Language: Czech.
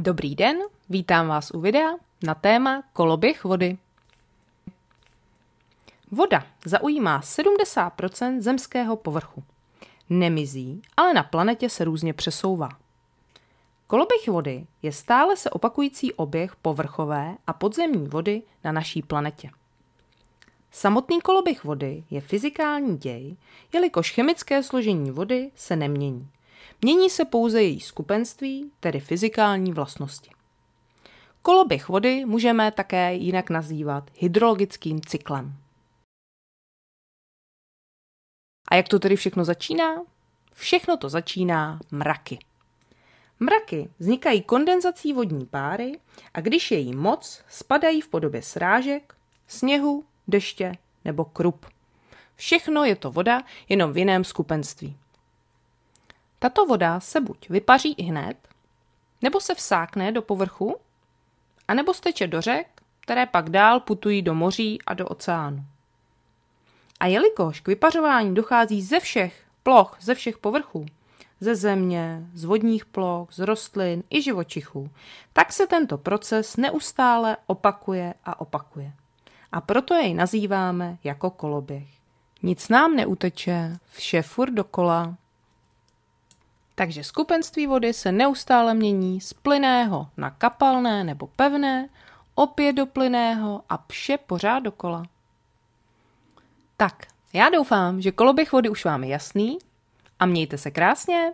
Dobrý den, vítám vás u videa na téma koloběh vody. Voda zaujímá 70 zemského povrchu. Nemizí, ale na planetě se různě přesouvá. Koloběh vody je stále se opakující oběh povrchové a podzemní vody na naší planetě. Samotný koloběh vody je fyzikální děj, jelikož chemické složení vody se nemění. Mění se pouze její skupenství, tedy fyzikální vlastnosti. Koloběh vody můžeme také jinak nazývat hydrologickým cyklem. A jak to tedy všechno začíná? Všechno to začíná mraky. Mraky vznikají kondenzací vodní páry a když je jí moc, spadají v podobě srážek, sněhu, deště nebo krup. Všechno je to voda, jenom v jiném skupenství. Tato voda se buď vypaří i hned, nebo se vsákne do povrchu, anebo steče do řek, které pak dál putují do moří a do oceánu. A jelikož k vypařování dochází ze všech ploch, ze všech povrchů, ze země, z vodních ploch, z rostlin i živočichů, tak se tento proces neustále opakuje a opakuje. A proto jej nazýváme jako koloběh. Nic nám neuteče, vše furt dokola, takže skupenství vody se neustále mění z plynného na kapalné nebo pevné, opět do plynného a vše pořád dokola. Tak, já doufám, že koloběh vody už vám je jasný a mějte se krásně.